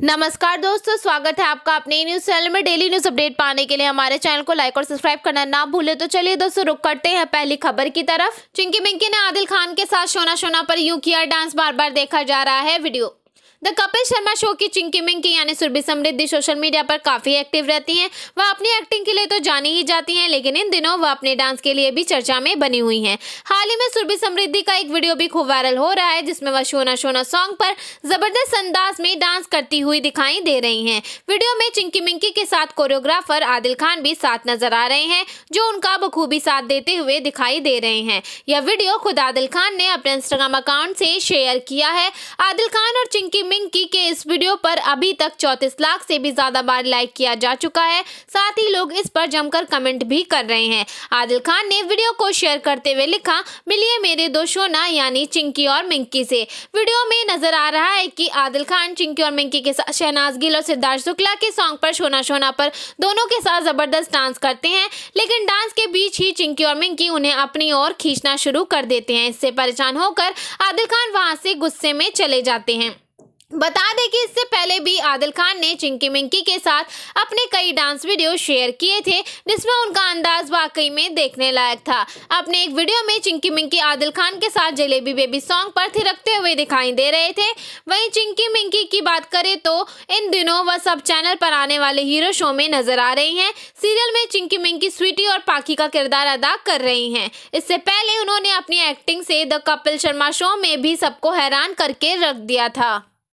नमस्कार दोस्तों स्वागत है आपका अपने न्यूज चैनल में डेली न्यूज अपडेट पाने के लिए हमारे चैनल को लाइक और सब्सक्राइब करना ना भूले तो चलिए दोस्तों रुक करते हैं पहली खबर की तरफ चिंकी बिंकी ने आदिल खान के साथ सोना सोना पर यू किया डांस बार बार देखा जा रहा है video the Kapil Sharma show की चिंकी मिंकी यानी सुरभि समृद्धि सोशल मीडिया पर काफ़ी एक्टिव रहती हैं वह अपनी एक्टिंग के लिए तो जानी ही जाती हैं लेकिन इन दिनों वह अपने डांस के लिए भी चर्चा में बनी हुई हैं हाल ही में सुरभि समृद्धि का एक वीडियो भी खूब वायरल हो रहा है जिसमें वह शोना शोना सॉन्ग पर ज़बरदस्त अंदाज में डांस करती हुई दिखाई दे रही है वीडियो में चिंकी मिंकी के साथ कोरियोग्राफर आदिल खान भी साथ नजर आ रहे हैं जो उनका बखूबी साथ देते हुए दिखाई दे रहे हैं यह वीडियो खुद आदिल खान ने अपने इंस्टाग्राम अकाउंट से शेयर किया है आदिल खान और चिंकी गेमिंग की के इस वीडियो पर अभी तक चौतीस लाख से भी ज्यादा बार लाइक किया जा चुका है साथ ही लोग इस पर जमकर कमेंट भी कर रहे हैं आदिल खान ने वीडियो को शेयर करते हुए लिखा मिलिए मेरे दो शोना यानी चिंकी और मिंकी से वीडियो में नजर आ रहा है कि आदिल खान चिंकी और मिंकी के साथ शहनाज गिल और सिद्धार्थ शुक्ला के सॉन्ग पर शोना शोना पर दोनों के साथ जबरदस्त डांस करते हैं लेकिन डांस के बीच ही चिंकी और मिंकी उन्हें अपनी ओर खींचना शुरू कर देते हैं इससे परेशान होकर आदिल खान वहां से गुस्से में चले जाते हैं बता दें कि इससे पहले भी आदिल खान ने चिंकी मिंकी के साथ अपने कई डांस वीडियो शेयर किए थे जिसमें उनका अंदाज वाकई में देखने लायक था अपने एक वीडियो में चिंकी मिंकी आदिल खान के साथ जलेबी बेबी सॉन्ग पर थिरकते हुए दिखाई दे रहे थे वहीं चिंकी मिंकी की बात करें तो इन दिनों वह सब चैनल पर आने वाले हीरो शो में नजर आ रही हैं सीरियल में चिंकी मिंकी स्वीटी और पाखी का किरदार अदा कर रही हैं इससे पहले उन्होंने अपनी एक्टिंग से द कपिल शर्मा शो में भी सबको हैरान करके रख दिया था